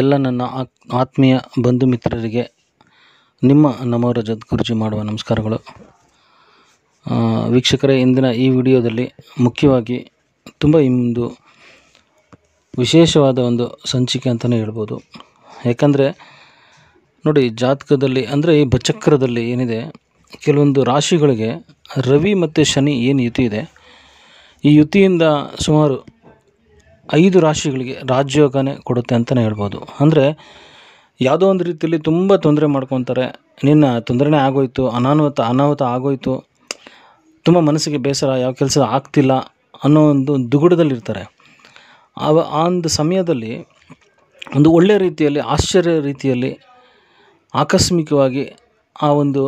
ಎಲ್ಲ ನನ್ನ ಆತ್ಮೀಯ ಬಂಧು ಮಿತ್ರರಿಗೆ ನಿಮ್ಮ ನಮೋರ ರಜತ್ ಗುರುಜಿ ಮಾಡುವ ನಮಸ್ಕಾರಗಳು ವೀಕ್ಷಕರೇ ಇಂದಿನ ಈ ವಿಡಿಯೋದಲ್ಲಿ ಮುಖ್ಯವಾಗಿ ತುಂಬ ಇಂದು ವಿಶೇಷವಾದ ಒಂದು ಸಂಚಿಕೆ ಅಂತಲೇ ಹೇಳ್ಬೋದು ಯಾಕಂದರೆ ನೋಡಿ ಜಾತಕದಲ್ಲಿ ಅಂದರೆ ಈ ಬಚಕ್ರದಲ್ಲಿ ಏನಿದೆ ಕೆಲವೊಂದು ರಾಶಿಗಳಿಗೆ ರವಿ ಮತ್ತು ಶನಿ ಏನು ಯುತಿ ಇದೆ ಈ ಯುತಿಯಿಂದ ಸುಮಾರು ಐದು ರಾಶಿಗಳಿಗೆ ರಾಜ್ಯೋಗನೇ ಕೊಡುತ್ತೆ ಅಂತಲೇ ಹೇಳ್ಬೋದು ಅಂದರೆ ಯಾವುದೋ ಒಂದು ರೀತಿಯಲ್ಲಿ ತುಂಬ ತೊಂದರೆ ಮಾಡ್ಕೊತಾರೆ ನಿನ್ನ ತೊಂದರೆನೇ ಆಗೋಯಿತು ಅನಾಹುತ ಅನಾಹುತ ಆಗೋಯಿತು ತುಂಬ ಮನಸ್ಸಿಗೆ ಬೇಸರ ಯಾವ ಕೆಲಸ ಆಗ್ತಿಲ್ಲ ಅನ್ನೋ ಒಂದು ದುಗುಡದಲ್ಲಿರ್ತಾರೆ ಆವ ಆ ಒಂದು ಸಮಯದಲ್ಲಿ ಒಂದು ಒಳ್ಳೆಯ ರೀತಿಯಲ್ಲಿ ಆಶ್ಚರ್ಯ ರೀತಿಯಲ್ಲಿ ಆಕಸ್ಮಿಕವಾಗಿ ಆ ಒಂದು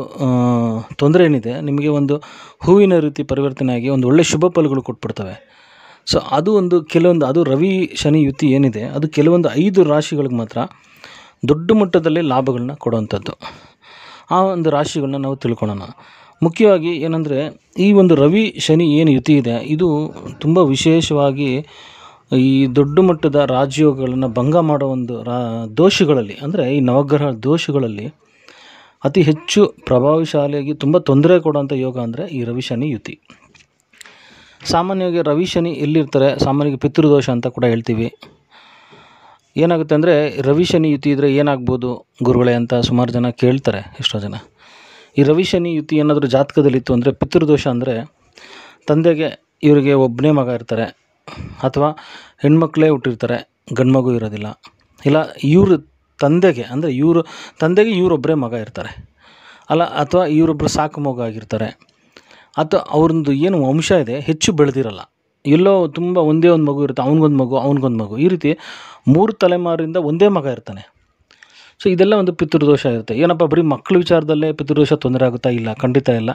ತೊಂದರೆ ಏನಿದೆ ನಿಮಗೆ ಒಂದು ಹೂವಿನ ರೀತಿ ಪರಿವರ್ತನೆ ಆಗಿ ಒಂದು ಒಳ್ಳೆಯ ಶುಭ ಫಲಗಳು ಕೊಟ್ಬಿಡ್ತವೆ ಸೊ ಅದು ಒಂದು ಕೆಲವೊಂದು ಅದು ರವಿ ಶನಿ ಯುತಿ ಏನಿದೆ ಅದು ಕೆಲವೊಂದು ಐದು ರಾಶಿಗಳಿಗೆ ಮಾತ್ರ ದೊಡ್ಡ ಮಟ್ಟದಲ್ಲಿ ಲಾಭಗಳನ್ನ ಕೊಡುವಂಥದ್ದು ಆ ಒಂದು ರಾಶಿಗಳನ್ನ ನಾವು ತಿಳ್ಕೊಳ್ಳೋಣ ಮುಖ್ಯವಾಗಿ ಏನಂದರೆ ಈ ಒಂದು ರವಿ ಶನಿ ಏನು ಯುತಿ ಇದೆ ಇದು ತುಂಬ ವಿಶೇಷವಾಗಿ ಈ ದೊಡ್ಡ ಮಟ್ಟದ ರಾಜಯೋಗಗಳನ್ನು ಭಂಗ ಮಾಡೋ ಒಂದು ರಾ ದೋಷಗಳಲ್ಲಿ ಅಂದರೆ ಈ ನವಗ್ರಹ ದೋಷಗಳಲ್ಲಿ ಅತಿ ಹೆಚ್ಚು ಪ್ರಭಾವಶಾಲಿಯಾಗಿ ತುಂಬ ತೊಂದರೆ ಕೊಡುವಂಥ ಯೋಗ ಅಂದರೆ ಈ ರವಿ ಶನಿ ಯುತಿ ಸಾಮಾನ್ಯವಾಗಿ ರವಿ ಶನಿ ಎಲ್ಲಿರ್ತಾರೆ ಸಾಮಾನ್ಯವಾಗಿ ಪಿತೃದೋಷ ಅಂತ ಕೂಡ ಹೇಳ್ತೀವಿ ಏನಾಗುತ್ತೆ ಅಂದರೆ ರವಿ ಶನಿ ಯುತಿ ಇದ್ದರೆ ಏನಾಗ್ಬೋದು ಗುರುಗಳೇ ಅಂತ ಸುಮಾರು ಜನ ಕೇಳ್ತಾರೆ ಎಷ್ಟೋ ಜನ ಈ ರವಿ ಶನಿ ಯುತಿ ಏನಾದರೂ ಜಾತಕದಲ್ಲಿತ್ತು ಅಂದರೆ ಪಿತೃದೋಷ ಅಂದರೆ ತಂದೆಗೆ ಇವರಿಗೆ ಒಬ್ಬನೇ ಮಗ ಇರ್ತಾರೆ ಅಥವಾ ಹೆಣ್ಮಕ್ಳೇ ಹುಟ್ಟಿರ್ತಾರೆ ಗಂಡು ಮಗು ಇರೋದಿಲ್ಲ ಇಲ್ಲ ಇವರು ತಂದೆಗೆ ಅಂದರೆ ಇವರು ತಂದೆಗೆ ಇವರೊಬ್ಬರೇ ಮಗ ಇರ್ತಾರೆ ಅಲ್ಲ ಅಥವಾ ಇವರೊಬ್ಬರು ಸಾಕು ಮಗು ಆಗಿರ್ತಾರೆ ಆತ ಅವ್ರದ್ದು ಏನು ವಂಶ ಇದೆ ಹೆಚ್ಚು ಬೆಳೆದಿರಲ್ಲ ಎಲ್ಲೋ ತುಂಬ ಒಂದೇ ಒಂದು ಮಗು ಇರುತ್ತೆ ಅವ್ನಿಗೊಂದು ಮಗು ಅವ್ನಿಗೊಂದು ಮಗು ಈ ರೀತಿ ಮೂರು ತಲೆಮಾರಿಂದ ಒಂದೇ ಮಗ ಇರ್ತಾನೆ ಸೊ ಇದೆಲ್ಲ ಒಂದು ಪಿತೃದೋಷ ಇರುತ್ತೆ ಏನಪ್ಪ ಬರೀ ಮಕ್ಕಳ ವಿಚಾರದಲ್ಲೇ ಪಿತೃದೋಷ ತೊಂದರೆ ಆಗುತ್ತಾ ಇಲ್ಲ ಖಂಡಿತ ಇಲ್ಲ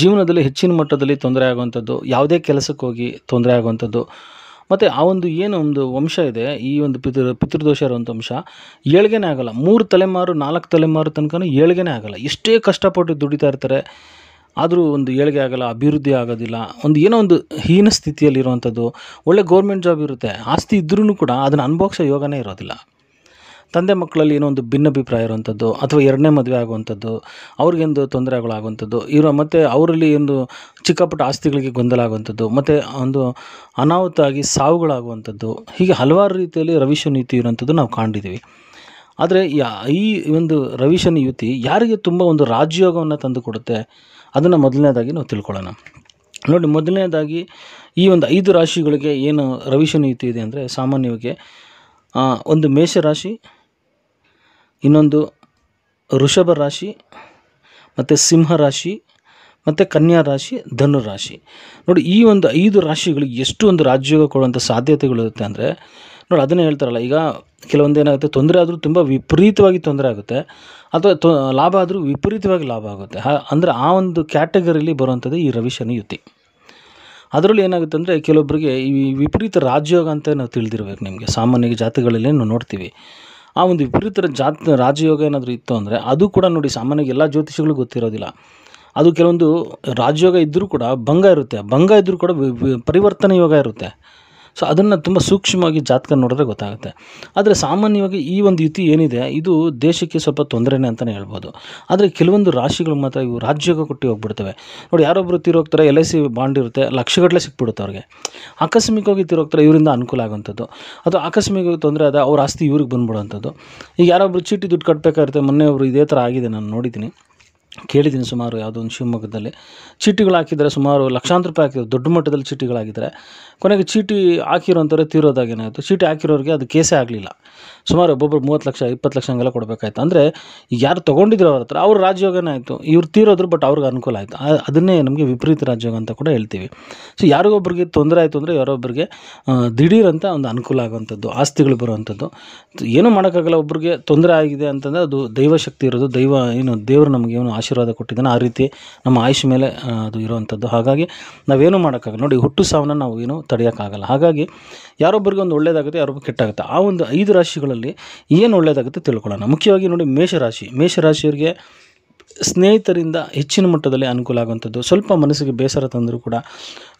ಜೀವನದಲ್ಲಿ ಹೆಚ್ಚಿನ ಮಟ್ಟದಲ್ಲಿ ತೊಂದರೆ ಆಗುವಂಥದ್ದು ಯಾವುದೇ ಕೆಲಸಕ್ಕೆ ಹೋಗಿ ತೊಂದರೆ ಆಗುವಂಥದ್ದು ಮತ್ತು ಆ ಒಂದು ಏನು ಒಂದು ವಂಶ ಇದೆ ಈ ಒಂದು ಪಿತೃ ಪಿತೃದೋಷ ಇರುವಂಥ ವಂಶ ಏಳ್ಗೆನೇ ಆಗೋಲ್ಲ ಮೂರು ತಲೆಮಾರು ನಾಲ್ಕು ತಲೆಮಾರು ತನಕ ಏಳ್ಗೆನೇ ಆಗೋಲ್ಲ ಎಷ್ಟೇ ಕಷ್ಟಪಟ್ಟು ದುಡಿತಾ ಇರ್ತಾರೆ ಆದರೂ ಒಂದು ಏಳಿಗೆ ಆಗೋಲ್ಲ ಅಭಿವೃದ್ಧಿ ಆಗೋದಿಲ್ಲ ಒಂದು ಏನೋ ಒಂದು ಹೀನ ಸ್ಥಿತಿಯಲ್ಲಿರುವಂಥದ್ದು ಒಳ್ಳೆ ಗೌರ್ಮೆಂಟ್ ಜಾಬ್ ಇರುತ್ತೆ ಆಸ್ತಿ ಇದ್ರೂ ಕೂಡ ಅದನ್ನು ಅನುಭೋಗಿಸೋ ಯೋಗನೇ ಇರೋದಿಲ್ಲ ತಂದೆ ಮಕ್ಕಳಲ್ಲಿ ಏನೋ ಒಂದು ಭಿನ್ನಭಿಪ್ರಾಯ ಇರುವಂಥದ್ದು ಅಥವಾ ಎರಡನೇ ಮದುವೆ ಆಗುವಂಥದ್ದು ಅವ್ರಿಗೆಂದು ತೊಂದರೆಗಳಾಗುವಂಥದ್ದು ಇರೋ ಮತ್ತು ಅವರಲ್ಲಿ ಒಂದು ಚಿಕ್ಕಪುಟ್ಟ ಆಸ್ತಿಗಳಿಗೆ ಗೊಂದಲ ಆಗುವಂಥದ್ದು ಮತ್ತು ಒಂದು ಅನಾಹುತ ಆಗಿ ಸಾವುಗಳಾಗುವಂಥದ್ದು ಹೀಗೆ ಹಲವಾರು ರೀತಿಯಲ್ಲಿ ರವಿಶನ್ ಯುತಿ ಇರುವಂಥದ್ದು ನಾವು ಕಾಣಿದ್ದೀವಿ ಆದರೆ ಈ ಒಂದು ರವಿಶನ ಯುತಿ ಯಾರಿಗೆ ತುಂಬ ಒಂದು ರಾಜಯೋಗವನ್ನು ತಂದುಕೊಡುತ್ತೆ ಅದನ್ನು ಮೊದಲನೇದಾಗಿ ನಾವು ತಿಳ್ಕೊಳ್ಳೋಣ ನೋಡಿ ಮೊದಲನೇದಾಗಿ ಈ ಒಂದು ಐದು ರಾಶಿಗಳಿಗೆ ಏನು ನೀತಿ ಇದೆ ಅಂದರೆ ಸಾಮಾನ್ಯವಾಗಿ ಒಂದು ಮೇಷರಾಶಿ ಇನ್ನೊಂದು ಋಷಭ ರಾಶಿ ಮತ್ತು ಸಿಂಹ ರಾಶಿ ಮತ್ತು ಕನ್ಯಾ ರಾಶಿ ಧನು ರಾಶಿ ನೋಡಿ ಈ ಒಂದು ಐದು ರಾಶಿಗಳಿಗೆ ಎಷ್ಟು ಒಂದು ರಾಜ್ಯೋಗ ಕೊಡುವಂಥ ಸಾಧ್ಯತೆಗಳಿರುತ್ತೆ ಅಂದರೆ ನೋಡಿ ಅದನ್ನೇ ಹೇಳ್ತಾರಲ್ಲ ಈಗ ಕೆಲವೊಂದು ಏನಾಗುತ್ತೆ ತೊಂದರೆ ಆದರೂ ತುಂಬ ವಿಪರೀತವಾಗಿ ತೊಂದರೆ ಆಗುತ್ತೆ ಅಥವಾ ತೊ ಲಾಭ ಆದರೂ ವಿಪರೀತವಾಗಿ ಲಾಭ ಆಗುತ್ತೆ ಅಂದರೆ ಆ ಒಂದು ಕ್ಯಾಟಗರಿಲಿ ಬರುವಂಥದ್ದು ಈ ರವಿಶನ ಯುತಿ ಅದರಲ್ಲಿ ಏನಾಗುತ್ತೆ ಅಂದರೆ ಕೆಲವೊಬ್ಬರಿಗೆ ಈ ವಿಪರೀತ ರಾಜಯೋಗ ಅಂತ ನಾವು ತಿಳಿದಿರ್ಬೇಕು ನಿಮಗೆ ಸಾಮಾನ್ಯ ಜಾತಿಗಳಲ್ಲಿ ನಾವು ನೋಡ್ತೀವಿ ಆ ಒಂದು ವಿಪರೀತ ಜಾತ್ ರಾಜಯೋಗ ಏನಾದರೂ ಇತ್ತು ಅಂದರೆ ಅದು ಕೂಡ ನೋಡಿ ಸಾಮಾನ್ಯವಾಗಿ ಎಲ್ಲ ಜ್ಯೋತಿಷಿಗಳು ಗೊತ್ತಿರೋದಿಲ್ಲ ಅದು ಕೆಲವೊಂದು ರಾಜಯೋಗ ಇದ್ದರೂ ಕೂಡ ಭಂಗ ಇರುತ್ತೆ ಭಂಗ ಇದ್ದರೂ ಕೂಡ ಪರಿವರ್ತನೆ ಯೋಗ ಇರುತ್ತೆ ಸೊ ಅದನ್ನು ತುಂಬ ಸೂಕ್ಷ್ಮವಾಗಿ ಜಾತಕ ನೋಡಿದ್ರೆ ಗೊತ್ತಾಗುತ್ತೆ ಆದರೆ ಸಾಮಾನ್ಯವಾಗಿ ಈ ಒಂದು ಯುತಿ ಏನಿದೆ ಇದು ದೇಶಕ್ಕೆ ಸ್ವಲ್ಪ ತೊಂದರೆನೇ ಅಂತಲೇ ಹೇಳ್ಬೋದು ಆದರೆ ಕೆಲವೊಂದು ರಾಶಿಗಳು ಮಾತ್ರ ಇವು ರಾಜ್ಯಕ್ಕೆ ಕೊಟ್ಟು ಹೋಗ್ಬಿಡ್ತವೆ ನೋಡಿ ಯಾರೊಬ್ಬರು ತಿರೋಗ್ತಾರೆ ಎಲ್ ಐ ಸಿ ಬಾಂಡ್ ಇರುತ್ತೆ ಲಕ್ಷಗಟ್ಟಲೆ ಸಿಕ್ಬಿಡುತ್ತೆ ಅವ್ರಿಗೆ ಆಕಸ್ಮಿಕವಾಗಿ ತಿರೋಗ್ತಾರೆ ಇವರಿಂದ ಅನುಕೂಲ ಆಗೋಂಥದ್ದು ಅಥವಾ ಆಕಸ್ಮಿಕವಾಗಿ ತೊಂದರೆ ಆದ ಅವ್ರ ಆಸ್ತಿ ಇವ್ರಿಗೆ ಬಂದ್ಬಿಡೋವಂಥದ್ದು ಈಗ ಯಾರೊಬ್ಬರು ಚೀಟಿ ದುಡ್ಡು ಕಟ್ಟಬೇಕಾಗಿರುತ್ತೆ ಮೊನ್ನೆ ಒಬ್ಬರು ಇದೇ ಥರ ಆಗಿದೆ ನಾನು ನೋಡಿದ್ದೀನಿ ಕೇಳಿದ್ದೀನಿ ಸುಮಾರು ಯಾವುದೋ ಒಂದು ಶಿವಮೊಗ್ಗದಲ್ಲಿ ಚೀಟಿಗಳು ಹಾಕಿದರೆ ಸುಮಾರು ಲಕ್ಷಾಂತರ ರೂಪಾಯಿ ಹಾಕಿದ್ರು ದೊಡ್ಡ ಮಟ್ಟದಲ್ಲಿ ಚೀಟಿಗಳಾಗಿದ್ದರೆ ಕೊನೆಗೆ ಚೀಟಿ ಹಾಕಿರೋಂಥವ್ರೆ ತೀರೋದಾಗ ಏನಾಯಿತು ಚೀಟಿ ಹಾಕಿರೋರಿಗೆ ಅದು ಕೇಸೇ ಆಗಲಿಲ್ಲ ಸುಮಾರು ಒಬ್ಬೊಬ್ಬರು ಮೂವತ್ತು ಲಕ್ಷ ಇಪ್ಪತ್ತು ಲಕ್ಷ ಹಂಗೆಲ್ಲ ಕೊಡಬೇಕಾಯ್ತು ಅಂದರೆ ಯಾರು ತೊಗೊಂಡಿದ್ರು ಅವ್ರ ಹತ್ರ ಅವ್ರ ರಾಜಯೋಗನೇ ಆಯಿತು ಇವ್ರು ತೀರೋದ್ರು ಬಟ್ ಅವ್ರಿಗೆ ಅನುಕೂಲ ಆಯಿತು ಅದನ್ನೇ ನಮಗೆ ವಿಪರೀತ ರಾಜ್ಯೋಗ ಅಂತ ಕೂಡ ಹೇಳ್ತೀವಿ ಸೊ ಯಾರಿಗೊಬ್ಬರಿಗೆ ತೊಂದರೆ ಆಯಿತು ಅಂದರೆ ಯಾರೊಬ್ಬರಿಗೆ ದಿಢೀರಂತ ಒಂದು ಅನುಕೂಲ ಆಗೋವಂಥದ್ದು ಆಸ್ತಿಗಳು ಬರುವಂಥದ್ದು ಏನೂ ಮಾಡೋಕ್ಕಾಗಲ್ಲ ಒಬ್ಬರಿಗೆ ತೊಂದರೆ ಆಗಿದೆ ಅಂತಂದರೆ ಅದು ದೈವಶಕ್ತಿ ಇರೋದು ದೈವ ಏನು ದೇವರು ನಮಗೆ ಏನು ಆಶೀರ್ವಾದ ಕೊಟ್ಟಿದ್ದಾನೆ ಆ ರೀತಿ ನಮ್ಮ ಆಯುಷ್ ಮೇಲೆ ಅದು ಇರುವಂಥದ್ದು ಹಾಗಾಗಿ ನಾವೇನು ಮಾಡೋಕ್ಕಾಗಲ್ಲ ನೋಡಿ ಹುಟ್ಟು ಸಾವನ್ನ ನಾವು ಏನು ತಡೆಯೋಕ್ಕಾಗಲ್ಲ ಹಾಗಾಗಿ ಯಾರೊಬ್ಬರಿಗೆ ಒಂದು ಒಳ್ಳೇದಾಗುತ್ತೆ ಯಾರೊಬ್ಬರು ಕೆಟ್ಟಾಗುತ್ತೆ ಆ ಒಂದು ಐದು ರಾಶಿಗಳಲ್ಲಿ ಏನು ಒಳ್ಳೆಯದಾಗುತ್ತೆ ತಿಳ್ಕೊಳ್ಳೋಣ ಮುಖ್ಯವಾಗಿ ನೋಡಿ ಮೇಷರಾಶಿ ಮೇಷರಾಶಿಯವರಿಗೆ ಸ್ನೇಹಿತರಿಂದ ಹೆಚ್ಚಿನ ಮಟ್ಟದಲ್ಲಿ ಅನುಕೂಲ ಆಗುವಂಥದ್ದು ಸ್ವಲ್ಪ ಮನಸ್ಸಿಗೆ ಬೇಸರ ತಂದರೂ ಕೂಡ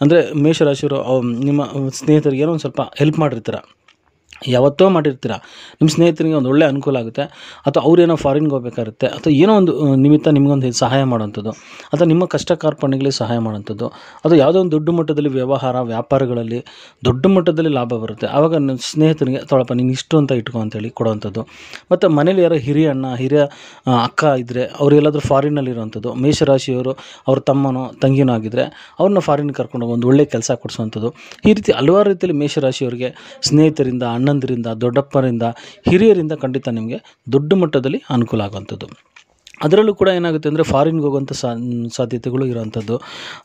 ಅಂದರೆ ಮೇಷರಾಶಿಯವರು ನಿಮ್ಮ ಸ್ನೇಹಿತರಿಗೆ ಏನೋ ಒಂದು ಸ್ವಲ್ಪ ಹೆಲ್ಪ್ ಮಾಡಿರ್ತಾರೆ ಯಾವತ್ತೋ ಮಾಡಿರ್ತೀರ ನಿಮ್ಮ ಸ್ನೇಹಿತರಿಗೆ ಒಂದು ಒಳ್ಳೆ ಅನುಕೂಲ ಆಗುತ್ತೆ ಅಥವಾ ಅವ್ರೇನೋ ಫಾರಿನ್ಗೆ ಹೋಗ್ಬೇಕಾಗುತ್ತೆ ಅಥವಾ ಏನೋ ಒಂದು ನಿಮಿತ್ತ ನಿಮಗೊಂದು ಸಹಾಯ ಮಾಡುವಂಥದ್ದು ಅಥವಾ ನಿಮ್ಮ ಕಷ್ಟ ಕಾರ್ಪಣ್ಯಗಳಿಗೆ ಸಹಾಯ ಮಾಡುವಂಥದ್ದು ಅದು ಯಾವುದೋ ಒಂದು ದೊಡ್ಡ ಮಟ್ಟದಲ್ಲಿ ವ್ಯವಹಾರ ವ್ಯಾಪಾರಗಳಲ್ಲಿ ದೊಡ್ಡ ಮಟ್ಟದಲ್ಲಿ ಲಾಭ ಬರುತ್ತೆ ಆವಾಗ ನನ್ನ ಸ್ನೇಹಿತರಿಗೆ ತೊಳಪ್ಪ ನೀನು ಇಷ್ಟು ಅಂತ ಇಟ್ಕೊ ಅಂತೇಳಿ ಕೊಡುವಂಥದ್ದು ಮತ್ತು ಮನೇಲಿ ಯಾರೋ ಹಿರಿಯ ಅಣ್ಣ ಹಿರಿಯ ಅಕ್ಕ ಇದ್ದರೆ ಅವರೆಲ್ಲಾದರೂ ಫಾರಿನಲ್ಲಿರೋವಂಥದ್ದು ಮೇಷರಾಶಿಯವರು ಅವ್ರ ತಮ್ಮನೋ ತಂಗಿನೋ ಆಗಿದ್ದರೆ ಅವ್ರನ್ನ ಫಾರಿನ್ ಕರ್ಕೊಂಡು ಒಂದು ಒಳ್ಳೆಯ ಕೆಲಸ ಕೊಡಿಸುವಂಥದ್ದು ಈ ರೀತಿ ಹಲವಾರು ರೀತಿಯಲ್ಲಿ ಮೇಷರಾಶಿಯವರಿಗೆ ಸ್ನೇಹಿತರಿಂದ ಅಣ್ಣಂದಿರಿಂದ ದೊಡ್ಡಪ್ಪರಿಂದ ಹಿರಿಯರಿಂದ ಖಂಡಿತ ನಿಮಗೆ ದೊಡ್ಡ ಮಟ್ಟದಲ್ಲಿ ಅನುಕೂಲ ಆಗುವಂಥದ್ದು ಅದರಲ್ಲೂ ಕೂಡ ಏನಾಗುತ್ತೆ ಅಂದರೆ ಫಾರಿನ್ಗೆ ಹೋಗುವಂಥ ಸಾಧ್ಯತೆಗಳು ಇರುವಂಥದ್ದು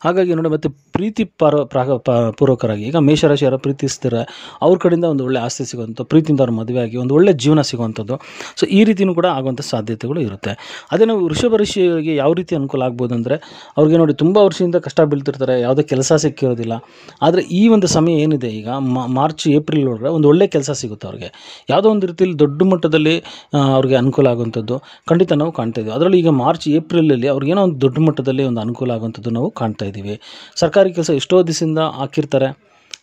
ಹಾಗಾಗಿ ನೋಡಿ ಮತ್ತು ಪ್ರೀತಿ ಪಾರ ಪ್ರಾಗ ಪೂರ್ವಕರಾಗಿ ಈಗ ಮೇಷರಾಶಿ ಯಾರೋ ಪ್ರೀತಿಸ್ತಾರೆ ಅವ್ರ ಕಡೆಯಿಂದ ಒಂದು ಒಳ್ಳೆ ಆಸ್ತಿ ಸಿಗುವಂಥ ಪ್ರೀತಿಯಿಂದ ಅವ್ರ ಮದುವೆ ಆಗಿ ಒಂದು ಒಳ್ಳೆ ಜೀವನ ಸಿಗುವಂಥದ್ದು ಸೊ ಈ ರೀತಿಯೂ ಕೂಡ ಆಗುವಂಥ ಸಾಧ್ಯತೆಗಳು ಇರುತ್ತೆ ಅದೇ ನಾವು ವೃಷಭ ಯಾವ ರೀತಿ ಅನುಕೂಲ ಆಗ್ಬೋದು ಅಂದರೆ ಅವ್ರಿಗೆ ನೋಡಿ ತುಂಬ ವರ್ಷದಿಂದ ಕಷ್ಟ ಬೀಳ್ತಿರ್ತಾರೆ ಯಾವುದೇ ಕೆಲಸ ಸಿಕ್ಕಿರೋದಿಲ್ಲ ಆದರೆ ಈ ಒಂದು ಸಮಯ ಏನಿದೆ ಈಗ ಮಾರ್ಚ್ ಏಪ್ರಿಲ್ ಒಳಗಡೆ ಒಂದು ಒಳ್ಳೆ ಕೆಲಸ ಸಿಗುತ್ತೆ ಅವ್ರಿಗೆ ಯಾವುದೋ ಒಂದು ರೀತಿಯಲ್ಲಿ ದೊಡ್ಡ ಮಟ್ಟದಲ್ಲಿ ಅವ್ರಿಗೆ ಅನುಕೂಲ ಆಗುವಂಥದ್ದು ಖಂಡಿತ ನಾವು ಕಾಣ್ತಾ ಇದ್ದೀವಿ ಅದರಲ್ಲೂ ಅದರಲ್ಲೂ ಈಗ ಮಾರ್ಚ್ ಏಪ್ರಿಲಲ್ಲಿ ಅವ್ರಿಗೇನೋ ಒಂದು ದೊಡ್ಡ ಮಟ್ಟದಲ್ಲಿ ಒಂದು ಅನುಕೂಲ ಆಗುವಂಥದ್ದು ನಾವು ಕಾಣ್ತಾ ಇದ್ದೀವಿ ಸರ್ಕಾರಿ ಕೆಲಸ ಎಷ್ಟೋ ದಿವಸದಿಂದ ಹಾಕಿರ್ತಾರೆ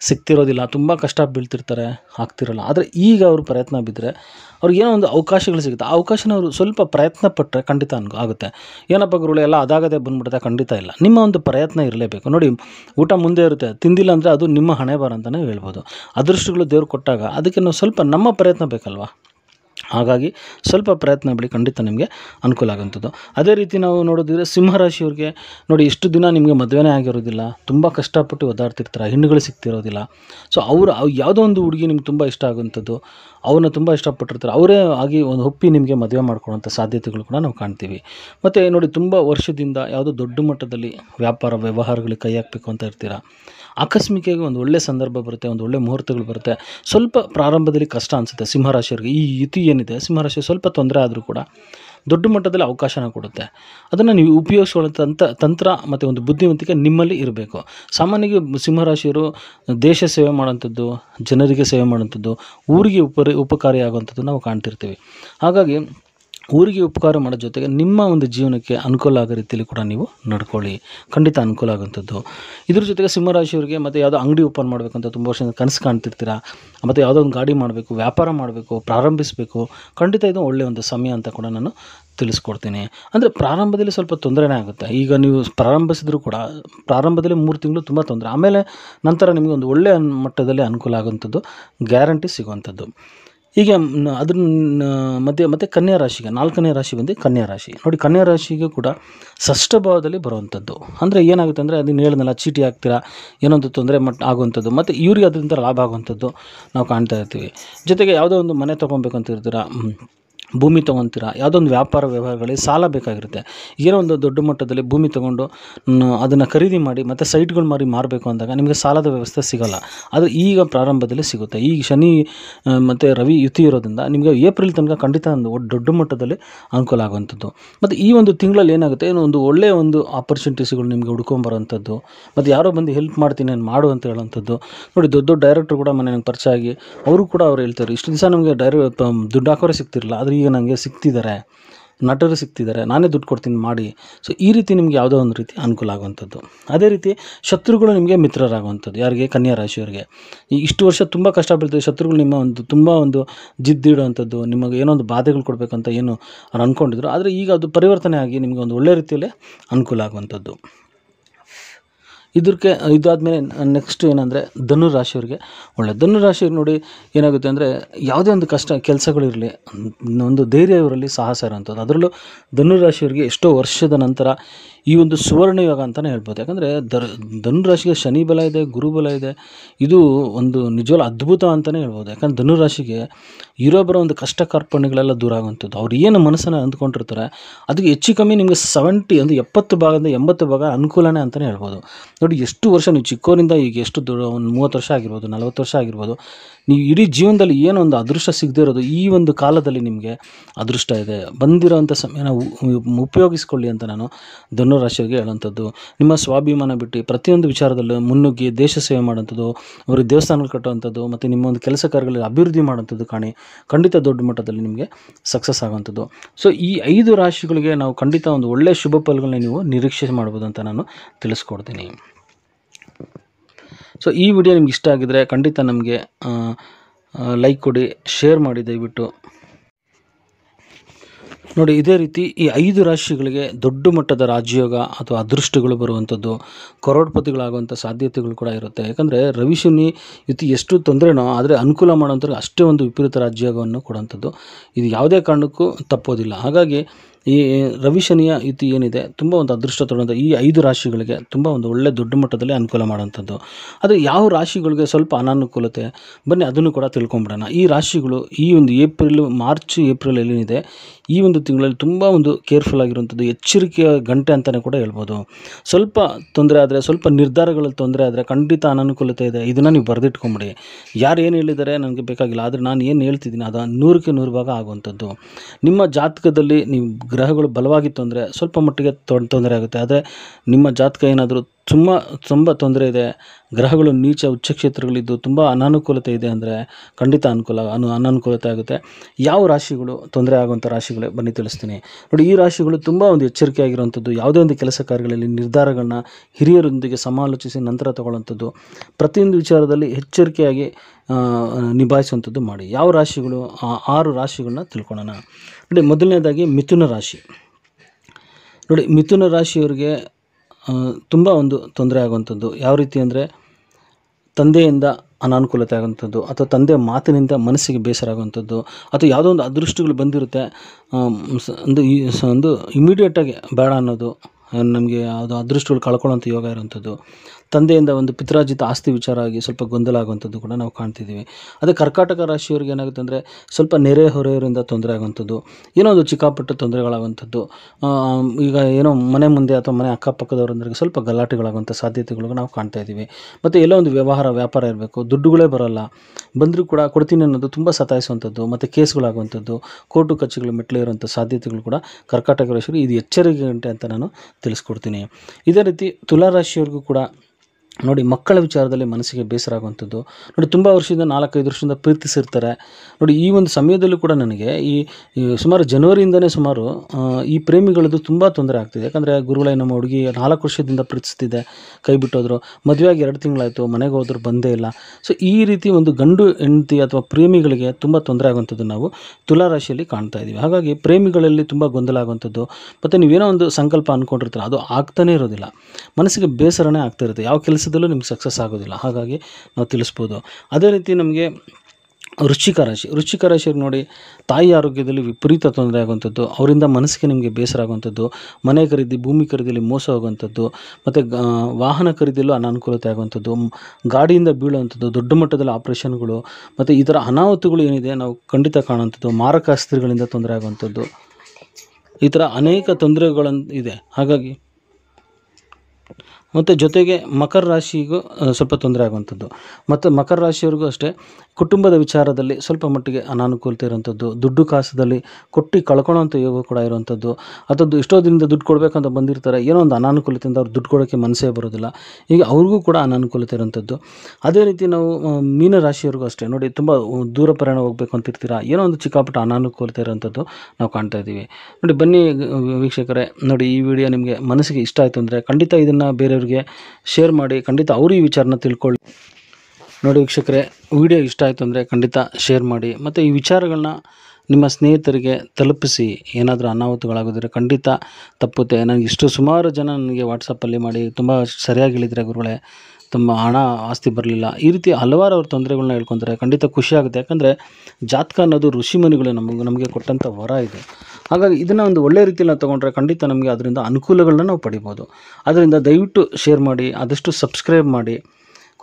ಸಿಗ್ತಿರೋದಿಲ್ಲ ತುಂಬ ಕಷ್ಟ ಬೀಳ್ತಿರ್ತಾರೆ ಹಾಕ್ತಿರಲ್ಲ ಆದರೆ ಈಗ ಅವರು ಪ್ರಯತ್ನ ಬಿದ್ದರೆ ಅವ್ರಿಗೇನೋ ಒಂದು ಅವಕಾಶಗಳು ಸಿಗುತ್ತೆ ಆ ಅವಕಾಶನ ಅವರು ಸ್ವಲ್ಪ ಪ್ರಯತ್ನ ಪಟ್ಟರೆ ಖಂಡಿತ ಅನ್ ಆಗುತ್ತೆ ಏನಪ್ಪ ಗುರುಗಳು ಎಲ್ಲ ಅದಾಗದೆ ಬಂದ್ಬಿಡುತ್ತೆ ಖಂಡಿತ ಇಲ್ಲ ನಿಮ್ಮ ಒಂದು ಪ್ರಯತ್ನ ಇರಲೇಬೇಕು ನೋಡಿ ಊಟ ಮುಂದೆ ಇರುತ್ತೆ ತಿಂದಿಲ್ಲ ಅಂದರೆ ಅದು ನಿಮ್ಮ ಹಣೆ ಬಾರ ಅಂತಲೇ ಹೇಳ್ಬೋದು ಅದೃಷ್ಟಗಳು ದೇವ್ರು ಕೊಟ್ಟಾಗ ಅದಕ್ಕೆ ನಾವು ಸ್ವಲ್ಪ ನಮ್ಮ ಪ್ರಯತ್ನ ಬೇಕಲ್ವಾ ಹಾಗಾಗಿ ಸ್ವಲ್ಪ ಪ್ರಯತ್ನ ಬಿಡಿ ಖಂಡಿತ ನಿಮಗೆ ಅನುಕೂಲ ಆಗೋಂಥದ್ದು ಅದೇ ರೀತಿ ನಾವು ನೋಡೋದಿದ್ರೆ ಸಿಂಹರಾಶಿಯವ್ರಿಗೆ ನೋಡಿ ಇಷ್ಟು ದಿನ ನಿಮಗೆ ಮದುವೆನೇ ಆಗಿರೋದಿಲ್ಲ ತುಂಬ ಕಷ್ಟಪಟ್ಟು ಒದ್ದಾಡ್ತಿರ್ತಾರೆ ಹೆಣ್ಣುಗಳು ಸಿಗ್ತಿರೋದಿಲ್ಲ ಸೊ ಅವರು ಯಾವುದೋ ಒಂದು ಹುಡುಗಿ ನಿಮ್ಗೆ ತುಂಬ ಇಷ್ಟ ಆಗುವಂಥದ್ದು ಅವನ್ನ ತುಂಬ ಇಷ್ಟಪಟ್ಟಿರ್ತಾರೆ ಅವರೇ ಆಗಿ ಒಂದು ಒಪ್ಪಿ ನಿಮಗೆ ಮದುವೆ ಮಾಡ್ಕೊಳ್ಳೋಂಥ ಸಾಧ್ಯತೆಗಳು ಕೂಡ ನಾವು ಕಾಣ್ತೀವಿ ಮತ್ತು ನೋಡಿ ತುಂಬ ವರ್ಷದಿಂದ ಯಾವುದೋ ದೊಡ್ಡ ಮಟ್ಟದಲ್ಲಿ ವ್ಯಾಪಾರ ವ್ಯವಹಾರಗಳಿಗೆ ಕೈ ಹಾಕಬೇಕು ಅಂತ ಇರ್ತೀರ ಆಕಸ್ಮಿಕವಾಗಿ ಒಂದು ಒಳ್ಳೆ ಸಂದರ್ಭ ಬರುತ್ತೆ ಒಂದು ಒಳ್ಳೆ ಮುಹೂರ್ತಗಳು ಬರುತ್ತೆ ಸ್ವಲ್ಪ ಪ್ರಾರಂಭದಲ್ಲಿ ಕಷ್ಟ ಅನಿಸುತ್ತೆ ಸಿಂಹರಾಶಿಯವ್ರಿಗೆ ಈ ಇತಿ ಏನಿದೆ ಸಿಂಹರಾಶಿ ಸ್ವಲ್ಪ ತೊಂದರೆ ಆದರೂ ಕೂಡ ದೊಡ್ಡ ಮಟ್ಟದಲ್ಲಿ ಅವಕಾಶನ ಕೊಡುತ್ತೆ ಅದನ್ನು ನೀವು ಉಪಯೋಗಿಸುವಂಥ ತಂತ್ರ ಮತ್ತು ಒಂದು ಬುದ್ಧಿವಂತಿಕೆ ನಿಮ್ಮಲ್ಲಿ ಇರಬೇಕು ಸಾಮಾನ್ಯವಾಗಿ ಸಿಂಹರಾಶಿಯರು ದೇಶ ಸೇವೆ ಮಾಡುವಂಥದ್ದು ಜನರಿಗೆ ಸೇವೆ ಮಾಡುವಂಥದ್ದು ಊರಿಗೆ ಉಪ ಉಪಕಾರಿಯಾಗುವಂಥದ್ದು ನಾವು ಕಾಣ್ತಿರ್ತೀವಿ ಹಾಗಾಗಿ ಊರಿಗೆ ಉಪಕಾರ ಮಾಡೋ ಜೊತೆಗೆ ನಿಮ್ಮ ಒಂದು ಜೀವನಕ್ಕೆ ಅನುಕೂಲ ಆಗೋ ರೀತಿಯಲ್ಲಿ ಕೂಡ ನೀವು ನಡ್ಕೊಳ್ಳಿ ಖಂಡಿತ ಅನುಕೂಲ ಆಗೋಂಥದ್ದು ಇದ್ರ ಜೊತೆಗೆ ಸಿಂಹರಾಶಿಯವರಿಗೆ ಮತ್ತು ಯಾವುದೋ ಅಂಗಡಿ ಓಪನ್ ಮಾಡಬೇಕಂತ ತುಂಬ ವರ್ಷದಿಂದ ಕನಸು ಕಾಣ್ತಿರ್ತೀರಾ ಮತ್ತು ಯಾವುದೋ ಒಂದು ಗಾಡಿ ಮಾಡಬೇಕು ವ್ಯಾಪಾರ ಮಾಡಬೇಕು ಪ್ರಾರಂಭಿಸಬೇಕು ಖಂಡಿತ ಇದು ಒಳ್ಳೆಯ ಒಂದು ಸಮಯ ಅಂತ ಕೂಡ ನಾನು ತಿಳಿಸ್ಕೊಡ್ತೀನಿ ಅಂದರೆ ಪ್ರಾರಂಭದಲ್ಲಿ ಸ್ವಲ್ಪ ತೊಂದರೆನೇ ಆಗುತ್ತೆ ಈಗ ನೀವು ಪ್ರಾರಂಭಿಸಿದ್ರು ಕೂಡ ಪ್ರಾರಂಭದಲ್ಲಿ ಮೂರು ತಿಂಗಳು ತುಂಬ ತೊಂದರೆ ಆಮೇಲೆ ನಂತರ ನಿಮಗೆ ಒಂದು ಒಳ್ಳೆಯ ಮಟ್ಟದಲ್ಲಿ ಅನುಕೂಲ ಆಗುವಂಥದ್ದು ಗ್ಯಾರಂಟಿ ಸಿಗುವಂಥದ್ದು ಹೀಗೆ ಅದನ್ನ ಮಧ್ಯೆ ಮತ್ತು ಕನ್ಯಾ ರಾಶಿಗೆ ನಾಲ್ಕನೇ ರಾಶಿ ಬಂದು ಕನ್ಯಾ ರಾಶಿ ನೋಡಿ ಕನ್ಯಾ ರಾಶಿಗೆ ಕೂಡ ಷಷ್ಠ ಭಾವದಲ್ಲಿ ಬರುವಂಥದ್ದು ಅಂದರೆ ಏನಾಗುತ್ತೆ ಅಂದರೆ ಅದನ್ನು ಹೇಳಿದ್ನಲ್ಲ ಚೀಟಿ ಹಾಕ್ತೀರಾ ಏನೊಂದು ತೊಂದರೆ ಮಟ್ ಆಗುವಂಥದ್ದು ಮತ್ತು ಇವ್ರಿಗೆ ಅದರಿಂದ ಲಾಭ ಆಗುವಂಥದ್ದು ನಾವು ಕಾಣ್ತಾ ಇರ್ತೀವಿ ಜೊತೆಗೆ ಯಾವುದೋ ಒಂದು ಮನೆ ತೊಗೊಬೇಕಂತ ಇರ್ತೀರಾ ಭೂಮಿ ಯಾವುದೋ ಯಾವುದೊಂದು ವ್ಯಾಪಾರ ವ್ಯವಹಾರಗಳಿಗೆ ಸಾಲ ಬೇಕಾಗಿರುತ್ತೆ ಏನೋ ಒಂದು ದೊಡ್ಡ ಮಟ್ಟದಲ್ಲಿ ಭೂಮಿ ತೊಗೊಂಡು ಅದನ್ನು ಖರೀದಿ ಮಾಡಿ ಮತ್ತು ಸೈಟ್ಗಳು ಮಾರಿ ಮಾರಬೇಕು ಅಂದಾಗ ನಿಮಗೆ ಸಾಲದ ವ್ಯವಸ್ಥೆ ಸಿಗೋಲ್ಲ ಅದು ಈಗ ಪ್ರಾರಂಭದಲ್ಲಿ ಸಿಗುತ್ತೆ ಈ ಶನಿ ಮತ್ತು ರವಿ ಯುತಿ ಇರೋದ್ರಿಂದ ನಿಮಗೆ ಏಪ್ರಿಲ್ ತನಕ ಖಂಡಿತ ಒಂದು ದೊಡ್ಡ ಮಟ್ಟದಲ್ಲಿ ಅನುಕೂಲ ಆಗುವಂಥದ್ದು ಮತ್ತು ಈ ಒಂದು ತಿಂಗಳಲ್ಲಿ ಏನಾಗುತ್ತೆ ಏನೋ ಒಂದು ಒಳ್ಳೆಯ ಒಂದು ಆಪರ್ಚುನಿಟೀಸ್ಗಳು ನಿಮಗೆ ಹುಡ್ಕೊಂಬರೋಂಥದ್ದು ಮತ್ತು ಯಾರೋ ಬಂದು ಹೆಲ್ಪ್ ಮಾಡ್ತೀನಿ ನಾನು ಮಾಡು ಅಂತ ಹೇಳೋಂಥದ್ದು ನೋಡಿ ದೊಡ್ಡ ದೊಡ್ಡ ಡೈರೆಕ್ಟ್ರು ಕೂಡ ಮನೆ ನಂಗೆ ಪರಿಚಯ ಆಗಿ ಅವರು ಕೂಡ ಅವ್ರು ಹೇಳ್ತಾರೆ ಇಷ್ಟು ದಿವಸ ನಮಗೆ ಡೈರೆ ದುಡ್ಡು ಹಾಕೋರೇ ಸಿಗ್ತಿರಲಿಲ್ಲ ಆದರೆ ಈಗ ನನಗೆ ಸಿಗ್ತಿದ್ದಾರೆ ನಟರು ಸಿಗ್ತಿದ್ದಾರೆ ನಾನೇ ದುಡ್ಡು ಕೊಡ್ತೀನಿ ಮಾಡಿ ಸೊ ಈ ರೀತಿ ನಿಮ್ಗೆ ಯಾವುದೋ ಒಂದು ರೀತಿ ಅನುಕೂಲ ಆಗುವಂಥದ್ದು ಅದೇ ರೀತಿ ಶತ್ರುಗಳು ನಿಮಗೆ ಮಿತ್ರರಾಗುವಂಥದ್ದು ಯಾರಿಗೆ ಕನ್ಯಾ ರಾಶಿಯವರಿಗೆ ಇಷ್ಟು ವರ್ಷ ತುಂಬ ಕಷ್ಟ ಬೀಳ್ತದೆ ಶತ್ರುಗಳು ನಿಮ್ಮ ಒಂದು ತುಂಬ ಒಂದು ಜಿದ್ದಿಡುವಂಥದ್ದು ನಿಮಗೆ ಏನೋ ಒಂದು ಬಾಧೆಗಳು ಕೊಡಬೇಕಂತ ಏನು ಅವ್ರು ಅಂದ್ಕೊಂಡಿದ್ರು ಆದರೆ ಈಗ ಅದು ಪರಿವರ್ತನೆ ಆಗಿ ನಿಮಗೆ ಒಂದು ಒಳ್ಳೆ ರೀತಿಯಲ್ಲೇ ಅನುಕೂಲ ಆಗುವಂಥದ್ದು ಇದಕ್ಕೆ ಮೇಲೆ ನೆಕ್ಸ್ಟ್ ಏನಂದರೆ ಧನು ರಾಶಿಯವರಿಗೆ ಒಳ್ಳೆ ಧನು ರಾಶಿಯವ್ರು ನೋಡಿ ಏನಾಗುತ್ತೆ ಅಂದರೆ ಯಾವುದೇ ಒಂದು ಕಷ್ಟ ಕೆಲಸಗಳಿರಲಿ ಒಂದು ಧೈರ್ಯ ಇವರಲ್ಲಿ ಸಾಹಸ ಇರೋವಂಥದ್ದು ಅದರಲ್ಲೂ ಧನು ರಾಶಿಯವರಿಗೆ ಎಷ್ಟೋ ವರ್ಷದ ನಂತರ ಈ ಒಂದು ಸುವರ್ಣ ಯೋಗ ಅಂತಲೇ ಹೇಳ್ಬೋದು ಯಾಕಂದರೆ ದರ್ ಧನು ರಾಶಿಗೆ ಶನಿ ಬಲ ಇದೆ ಗುರುಬಲ ಇದೆ ಇದು ಒಂದು ನಿಜವಾಗ ಅದ್ಭುತ ಅಂತಲೇ ಹೇಳ್ಬೋದು ಯಾಕಂದರೆ ಧನು ರಾಶಿಗೆ ಇರೋ ಬರೋ ಒಂದು ಕಷ್ಟ ಕಾರ್ಪಣ್ಯಗಳೆಲ್ಲ ದೂರ ಆಗುವಂಥದ್ದು ಅವ್ರು ಏನು ಮನಸ್ಸನ್ನು ಅಂದ್ಕೊಂಡಿರ್ತಾರೆ ಅದಕ್ಕೆ ಹೆಚ್ಚು ಕಮ್ಮಿ ನಿಮಗೆ ಸೆವೆಂಟಿ ಒಂದು ಎಪ್ಪತ್ತು ಭಾಗದಿಂದ ಎಂಬತ್ತು ಭಾಗ ಅನುಕೂಲನೇ ಅಂತಲೇ ಹೇಳ್ಬೋದು ನೋಡಿ ಎಷ್ಟು ವರ್ಷ ನೀವು ಚಿಕ್ಕವರಿಂದ ಈಗ ಎಷ್ಟು ದೊಡ್ಡ ಒಂದು ಮೂವತ್ತು ವರ್ಷ ಆಗಿರ್ಬೋದು ನಲವತ್ತು ವರ್ಷ ಆಗಿರ್ಬೋದು ನೀವು ಇಡೀ ಜೀವನದಲ್ಲಿ ಏನೋ ಒಂದು ಅದೃಷ್ಟ ಸಿಗದೇ ಇರೋದು ಈ ಒಂದು ಕಾಲದಲ್ಲಿ ನಿಮಗೆ ಅದೃಷ್ಟ ಇದೆ ಬಂದಿರೋವಂಥ ಸಮಯನ ಉಪಯೋಗಿಸ್ಕೊಳ್ಳಿ ಅಂತ ನಾನು ಧನು ರಾಶಿಯವರಿಗೆ ಹೇಳುವಂಥದ್ದು ನಿಮ್ಮ ಸ್ವಾಭಿಮಾನ ಬಿಟ್ಟು ಪ್ರತಿಯೊಂದು ವಿಚಾರದಲ್ಲೂ ಮುನ್ನುಗ್ಗಿ ದೇಶ ಸೇವೆ ಮಾಡೋಂಥದ್ದು ಅವರು ದೇವಸ್ಥಾನಗಳು ಕಟ್ಟುವಂಥದ್ದು ಮತ್ತು ನಿಮ್ಮ ಒಂದು ಕೆಲಸ ಕಾರ್ಯಗಳಲ್ಲಿ ಅಭಿವೃದ್ಧಿ ಮಾಡೋಂಥದ್ದು ಕಾಣಿ ಖಂಡಿತ ದೊಡ್ಡ ಮಟ್ಟದಲ್ಲಿ ನಿಮಗೆ ಸಕ್ಸಸ್ ಆಗುವಂಥದ್ದು ಸೊ ಈ ಐದು ರಾಶಿಗಳಿಗೆ ನಾವು ಖಂಡಿತ ಒಂದು ಒಳ್ಳೆಯ ಶುಭ ಫಲಗಳನ್ನ ನೀವು ನಿರೀಕ್ಷೆ ಮಾಡ್ಬೋದು ಅಂತ ನಾನು ತಿಳಿಸ್ಕೊಡ್ತೀನಿ ಸೊ ಈ ವಿಡಿಯೋ ನಿಮ್ಗೆ ಇಷ್ಟ ಆಗಿದರೆ ಖಂಡಿತ ನಮಗೆ ಲೈಕ್ ಕೊಡಿ ಶೇರ್ ಮಾಡಿ ದಯವಿಟ್ಟು ನೋಡಿ ಇದೇ ರೀತಿ ಈ ಐದು ರಾಶಿಗಳಿಗೆ ದೊಡ್ಡ ಮಟ್ಟದ ರಾಜಯೋಗ ಅಥವಾ ಅದೃಷ್ಟಗಳು ಬರುವಂಥದ್ದು ಕರೋಡ್ಪತಿಗಳಾಗುವಂಥ ಸಾಧ್ಯತೆಗಳು ಕೂಡ ಇರುತ್ತೆ ಯಾಕಂದರೆ ರವಿ ಶುನಿ ಯುತಿ ಎಷ್ಟು ತೊಂದರೆನೋ ಆದರೆ ಅನುಕೂಲ ಮಾಡೋಂಥ ಅಷ್ಟೇ ಒಂದು ವಿಪರೀತ ರಾಜ್ಯೋಗವನ್ನು ಕೊಡುವಂಥದ್ದು ಇದು ಯಾವುದೇ ಕಾರಣಕ್ಕೂ ತಪ್ಪೋದಿಲ್ಲ ಹಾಗಾಗಿ ಈ ರವಿಶನಿಯ ಇತಿ ಏನಿದೆ ತುಂಬ ಒಂದು ಅದೃಷ್ಟ ತಗೊಂಡು ಈ ಐದು ರಾಶಿಗಳಿಗೆ ತುಂಬ ಒಂದು ಒಳ್ಳೆ ದೊಡ್ಡ ಮಟ್ಟದಲ್ಲಿ ಅನುಕೂಲ ಮಾಡುವಂಥದ್ದು ಅದು ಯಾವ ರಾಶಿಗಳಿಗೆ ಸ್ವಲ್ಪ ಅನಾನುಕೂಲತೆ ಬನ್ನಿ ಅದನ್ನು ಕೂಡ ತಿಳ್ಕೊಂಬಿಡೋಣ ಈ ರಾಶಿಗಳು ಈ ಒಂದು ಏಪ್ರಿಲ್ ಮಾರ್ಚ್ ಏಪ್ರಿಲ್ ಏನಿದೆ ಈ ಒಂದು ತಿಂಗಳಲ್ಲಿ ತುಂಬ ಒಂದು ಕೇರ್ಫುಲ್ ಆಗಿರುವಂಥದ್ದು ಎಚ್ಚರಿಕೆಯ ಗಂಟೆ ಅಂತಲೇ ಕೂಡ ಹೇಳ್ಬೋದು ಸ್ವಲ್ಪ ತೊಂದರೆ ಆದರೆ ಸ್ವಲ್ಪ ನಿರ್ಧಾರಗಳಲ್ಲಿ ತೊಂದರೆ ಆದರೆ ಖಂಡಿತ ಅನನುಕೂಲತೆ ಇದೆ ಇದನ್ನು ನೀವು ಬರೆದಿಟ್ಕೊಂಬಿಡಿ ಯಾರು ಏನು ಹೇಳಿದ್ದಾರೆ ನನಗೆ ಬೇಕಾಗಿಲ್ಲ ಆದರೆ ನಾನು ಏನು ಹೇಳ್ತಿದ್ದೀನಿ ಅದು ನೂರಕ್ಕೆ ನೂರು ಭಾಗ ಆಗುವಂಥದ್ದು ನಿಮ್ಮ ಜಾತಕದಲ್ಲಿ ನೀವು ಗ್ರಹಗಳು ಬಲವಾಗಿತ್ತು ಅಂದರೆ ಸ್ವಲ್ಪ ಮಟ್ಟಿಗೆ ತೊಂದರೆ ಆಗುತ್ತೆ ಆದರೆ ನಿಮ್ಮ ಜಾತಕ ಏನಾದರೂ ತುಂಬ ತುಂಬ ತೊಂದರೆ ಇದೆ ಗ್ರಹಗಳು ನೀಚ ಉಚ್ಚ ಕ್ಷೇತ್ರಗಳಿದ್ದು ತುಂಬ ಅನಾನುಕೂಲತೆ ಇದೆ ಅಂದರೆ ಖಂಡಿತ ಅನುಕೂಲ ಅನು ಅನಾನುಕೂಲತೆ ಆಗುತ್ತೆ ಯಾವ ರಾಶಿಗಳು ತೊಂದರೆ ಆಗುವಂಥ ರಾಶಿಗಳೇ ಬನ್ನಿ ತಿಳಿಸ್ತೀನಿ ನೋಡಿ ಈ ರಾಶಿಗಳು ತುಂಬ ಒಂದು ಎಚ್ಚರಿಕೆಯಾಗಿರುವಂಥದ್ದು ಯಾವುದೇ ಒಂದು ಕೆಲಸ ಕಾರ್ಯಗಳಲ್ಲಿ ನಿರ್ಧಾರಗಳನ್ನ ಹಿರಿಯರೊಂದಿಗೆ ಸಮಾಲೋಚಿಸಿ ನಂತರ ತಗೊಳ್ಳುವಂಥದ್ದು ಪ್ರತಿಯೊಂದು ವಿಚಾರದಲ್ಲಿ ಎಚ್ಚರಿಕೆಯಾಗಿ ನಿಭಾಯಿಸುವಂಥದ್ದು ಮಾಡಿ ಯಾವ ರಾಶಿಗಳು ಆ ಆರು ರಾಶಿಗಳನ್ನ ತಿಳ್ಕೊಳ್ಳೋಣ ನೋಡಿ ಮೊದಲನೇದಾಗಿ ಮಿಥುನ ರಾಶಿ ನೋಡಿ ಮಿಥುನ ರಾಶಿಯವರಿಗೆ ತುಂಬ ಒಂದು ತೊಂದರೆ ಆಗುವಂಥದ್ದು ಯಾವ ರೀತಿ ಅಂದರೆ ತಂದೆಯಿಂದ ಅನಾನುಕೂಲತೆ ಆಗುವಂಥದ್ದು ಅಥವಾ ತಂದೆ ಮಾತಿನಿಂದ ಮನಸ್ಸಿಗೆ ಬೇಸರ ಆಗುವಂಥದ್ದು ಅಥವಾ ಯಾವುದೋ ಒಂದು ಅದೃಷ್ಟಗಳು ಬಂದಿರುತ್ತೆ ಒಂದು ಈ ಒಂದು ಇಮಿಡಿಯೇಟಾಗಿ ಬೇಡ ಅನ್ನೋದು ನಮಗೆ ಅದು ಅದೃಷ್ಟಗಳು ಕಳ್ಕೊಳ್ಳೋಂಥ ಯೋಗ ಇರುವಂಥದ್ದು ತಂದೆಯಿಂದ ಒಂದು ಪಿತ್ರಾಜಿತ ಆಸ್ತಿ ವಿಚಾರ ಆಗಿ ಸ್ವಲ್ಪ ಗೊಂದಲ ಆಗುವಂಥದ್ದು ಕೂಡ ನಾವು ಕಾಣ್ತಿದ್ದೀವಿ ಅದೇ ಕರ್ಕಾಟಕ ರಾಶಿಯವ್ರಿಗೆ ಏನಾಗುತ್ತೆ ಅಂದರೆ ಸ್ವಲ್ಪ ನೆರೆ ಹೊರೆಯವರಿಂದ ತೊಂದರೆ ಆಗುವಂಥದ್ದು ಏನೋ ಒಂದು ಚಿಕ್ಕಾಪಟ್ಟ ತೊಂದರೆಗಳಾಗುವಂಥದ್ದು ಈಗ ಏನೋ ಮನೆ ಮುಂದೆ ಅಥವಾ ಮನೆ ಅಕ್ಕಪಕ್ಕದವರೊಂದಿಗೆ ಸ್ವಲ್ಪ ಗಲಾಟೆಗಳಾಗುವಂಥ ಸಾಧ್ಯತೆಗಳು ನಾವು ಕಾಣ್ತಾ ಇದ್ದೀವಿ ಮತ್ತು ಎಲ್ಲೋ ಒಂದು ವ್ಯವಹಾರ ವ್ಯಾಪಾರ ಇರಬೇಕು ದುಡ್ಡುಗಳೇ ಬರೋಲ್ಲ ಬಂದರೂ ಕೂಡ ಕೊಡ್ತೀನಿ ಅನ್ನೋದು ತುಂಬ ಸತಾಯಿಸುವಂಥದ್ದು ಮತ್ತು ಕೇಸ್ಗಳಾಗುವಂಥದ್ದು ಕೋರ್ಟು ಕಚೇರಿಗಳು ಮೆಟ್ಲು ಇರುವಂಥ ಸಾಧ್ಯತೆಗಳು ಕೂಡ ಕರ್ಕಾಟಕ ರಾಶಿಯವರಿಗೆ ಇದು ಎಚ್ಚರಿಕೆ ಗಂಟೆ ಅಂತ ನಾನು ತಿಳಿಸ್ಕೊಡ್ತೀನಿ ಇದೇ ರೀತಿ ತುಲಾರಾಶಿಯವ್ರಿಗೂ ಕೂಡ ನೋಡಿ ಮಕ್ಕಳ ವಿಚಾರದಲ್ಲಿ ಮನಸ್ಸಿಗೆ ಬೇಸರ ಆಗುವಂಥದ್ದು ನೋಡಿ ತುಂಬ ವರ್ಷದಿಂದ ನಾಲ್ಕೈದು ವರ್ಷದಿಂದ ಪ್ರೀತಿಸಿರ್ತಾರೆ ನೋಡಿ ಈ ಒಂದು ಸಮಯದಲ್ಲೂ ಕೂಡ ನನಗೆ ಈ ಸುಮಾರು ಜನವರಿಯಿಂದನೇ ಸುಮಾರು ಈ ಪ್ರೇಮಿಗಳದ್ದು ತುಂಬ ತೊಂದರೆ ಆಗ್ತಿದೆ ಯಾಕಂದರೆ ಗುರುಗಳೇ ನಮ್ಮ ಹುಡುಗಿ ನಾಲ್ಕು ವರ್ಷದಿಂದ ಪ್ರೀತಿಸ್ತಿದೆ ಕೈ ಬಿಟ್ಟೋದ್ರು ಮದುವೆಯಾಗಿ ಎರಡು ತಿಂಗಳಾಯಿತು ಮನೆಗೆ ಹೋದ್ರು ಬಂದೇ ಇಲ್ಲ ಸೊ ಈ ರೀತಿ ಒಂದು ಗಂಡು ಹೆಂಡತಿ ಅಥವಾ ಪ್ರೇಮಿಗಳಿಗೆ ತುಂಬ ತೊಂದರೆ ಆಗುವಂಥದ್ದು ನಾವು ತುಲಾರಾಶಿಯಲ್ಲಿ ಕಾಣ್ತಾ ಇದ್ದೀವಿ ಹಾಗಾಗಿ ಪ್ರೇಮಿಗಳಲ್ಲಿ ತುಂಬ ಗೊಂದಲ ಆಗುವಂಥದ್ದು ಮತ್ತು ನೀವೇನೋ ಒಂದು ಸಂಕಲ್ಪ ಅಂದ್ಕೊಂಡಿರ್ತೀರ ಅದು ಆಗ್ತಾನೇ ಇರೋದಿಲ್ಲ ಮನಸ್ಸಿಗೆ ಬೇಸರನೇ ಆಗ್ತಾ ಇರುತ್ತೆ ಯಾವ ಕೆಲಸ ಕೆಲಸದಲ್ಲೂ ನಿಮ್ಗೆ ಸಕ್ಸಸ್ ಆಗೋದಿಲ್ಲ ಹಾಗಾಗಿ ನಾವು ತಿಳಿಸ್ಬೋದು ಅದೇ ರೀತಿ ನಮಗೆ ವೃಶ್ಚಿಕ ರಾಶಿ ವೃಶ್ಚಿಕ ರಾಶಿಯವ್ರು ನೋಡಿ ತಾಯಿ ಆರೋಗ್ಯದಲ್ಲಿ ವಿಪರೀತ ತೊಂದರೆ ಆಗುವಂಥದ್ದು ಅವರಿಂದ ಮನಸ್ಸಿಗೆ ನಿಮಗೆ ಬೇಸರ ಆಗುವಂಥದ್ದು ಮನೆ ಖರೀದಿ ಭೂಮಿ ಖರೀದಿಯಲ್ಲಿ ಮೋಸ ಆಗುವಂಥದ್ದು ಮತ್ತು ವಾಹನ ಖರೀದಿಯಲ್ಲೂ ಅನಾನುಕೂಲತೆ ಆಗುವಂಥದ್ದು ಗಾಡಿಯಿಂದ ಬೀಳುವಂಥದ್ದು ದೊಡ್ಡ ಮಟ್ಟದಲ್ಲಿ ಆಪ್ರೇಷನ್ಗಳು ಮತ್ತು ಈ ಥರ ಅನಾಹುತಗಳು ಏನಿದೆ ನಾವು ಖಂಡಿತ ಕಾಣುವಂಥದ್ದು ಮಾರಕಾಸ್ತ್ರಗಳಿಂದ ತೊಂದರೆ ಆಗುವಂಥದ್ದು ಈ ಥರ ಅನೇಕ ತೊಂದರೆಗಳನ್ನು ಇದೆ ಹಾಗಾಗಿ ಮತ್ತು ಜೊತೆಗೆ ಮಕರ ರಾಶಿಗೂ ಸ್ವಲ್ಪ ತೊಂದರೆ ಆಗುವಂಥದ್ದು ಮತ್ತು ಮಕರ ರಾಶಿಯವ್ರಿಗೂ ಅಷ್ಟೇ ಕುಟುಂಬದ ವಿಚಾರದಲ್ಲಿ ಸ್ವಲ್ಪ ಮಟ್ಟಿಗೆ ಅನಾನುಕೂಲತೆ ಇರುವಂಥದ್ದು ದುಡ್ಡು ಕಾಸದಲ್ಲಿ ಕೊಟ್ಟು ಕಳ್ಕೊಳ್ಳೋಂಥ ಯೋಗ ಕೂಡ ಇರುವಂಥದ್ದು ಅಥವಾ ಎಷ್ಟೋ ದಿನದಿಂದ ದುಡ್ಡು ಕೊಡಬೇಕಂತ ಬಂದಿರ್ತಾರೆ ಏನೋ ಒಂದು ಅನಾನುಕೂಲತೆಯಿಂದ ಅವ್ರು ದುಡ್ಡು ಕೊಡೋಕ್ಕೆ ಮನಸ್ಸೇ ಬರೋದಿಲ್ಲ ಈಗ ಅವ್ರಿಗೂ ಕೂಡ ಅನಾನುಕೂಲತೆ ಇರುವಂಥದ್ದು ಅದೇ ರೀತಿ ನಾವು ರಾಶಿಯವ್ರಿಗೂ ಅಷ್ಟೇ ನೋಡಿ ತುಂಬ ದೂರ ಪ್ರಯಾಣ ಹೋಗಬೇಕು ಅಂತಿರ್ತೀರಾ ಏನೋ ಒಂದು ಚಿಕ್ಕಾಪಟ್ಟ ಅನಾನುಕೂಲತೆ ಇರುವಂಥದ್ದು ನಾವು ಕಾಣ್ತಾ ಇದ್ದೀವಿ ನೋಡಿ ಬನ್ನಿ ವೀಕ್ಷಕರೇ ನೋಡಿ ಈ ವಿಡಿಯೋ ನಿಮಗೆ ಮನಸ್ಸಿಗೆ ಇಷ್ಟ ಆಯಿತು ಅಂದರೆ ಖಂಡಿತ ಇದನ್ನು ಬೇರೆ ಬೇರೆಯವ್ರಿಗೆ ಶೇರ್ ಮಾಡಿ ಖಂಡಿತ ಅವರು ಈ ವಿಚಾರನ ತಿಳ್ಕೊಳ್ಳಿ ನೋಡಿ ವೀಕ್ಷಕರೇ ವಿಡಿಯೋ ಇಷ್ಟ ಆಯಿತು ಅಂದರೆ ಖಂಡಿತ ಶೇರ್ ಮಾಡಿ ಮತ್ತು ಈ ವಿಚಾರಗಳನ್ನ ನಿಮ್ಮ ಸ್ನೇಹಿತರಿಗೆ ತಲುಪಿಸಿ ಏನಾದರೂ ಅನಾಹುತಗಳಾಗೋದ್ರೆ ಖಂಡಿತ ತಪ್ಪುತ್ತೆ ನನಗೆ ಇಷ್ಟು ಸುಮಾರು ಜನ ನನಗೆ ವಾಟ್ಸಪ್ಪಲ್ಲಿ ಮಾಡಿ ತುಂಬ ಸರಿಯಾಗಿ ಹೇಳಿದರೆ ಗುರುಗಳೇ ತುಂಬ ಹಣ ಆಸ್ತಿ ಬರಲಿಲ್ಲ ಈ ರೀತಿ ಹಲವಾರು ಅವ್ರ ತೊಂದರೆಗಳನ್ನ ಹೇಳ್ಕೊತಾರೆ ಖಂಡಿತ ಖುಷಿ ಆಗುತ್ತೆ ಯಾಕಂದರೆ ಜಾತ್ಕ ಅನ್ನೋದು ಋಷಿಮನಿಗಳು ನಮಗೆ ನಮಗೆ ಕೊಟ್ಟಂಥ ವರ ಇದೆ ಹಾಗಾಗಿ ಇದನ್ನು ಒಂದು ಒಳ್ಳೆಯ ರೀತಿಯಲ್ಲಿ ನಾವು ತೊಗೊಂಡ್ರೆ ಖಂಡಿತ ನಮಗೆ ಅದರಿಂದ ಅನುಕೂಲಗಳನ್ನ ನಾವು ಪಡಿಬೋದು ಅದರಿಂದ ದಯವಿಟ್ಟು ಶೇರ್ ಮಾಡಿ ಆದಷ್ಟು ಸಬ್ಸ್ಕ್ರೈಬ್ ಮಾಡಿ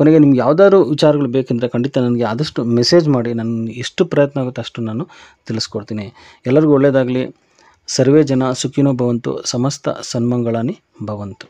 ಕೊನೆಗೆ ನಿಮ್ಗೆ ಯಾವುದಾದ್ರು ವಿಚಾರಗಳು ಬೇಕೆಂದರೆ ಖಂಡಿತ ನನಗೆ ಆದಷ್ಟು ಮೆಸೇಜ್ ಮಾಡಿ ನಾನು ಎಷ್ಟು ಪ್ರಯತ್ನ ಆಗುತ್ತೆ ಅಷ್ಟು ನಾನು ತಿಳಿಸ್ಕೊಡ್ತೀನಿ ಎಲ್ಲರಿಗೂ ಒಳ್ಳೆಯದಾಗಲಿ ಸರ್ವೇ ಜನ ಸುಖಿನೋ ಭವಂತು ಸಮಸ್ತ ಸನ್ಮಂಗಳಾನಿ ಭವಂತು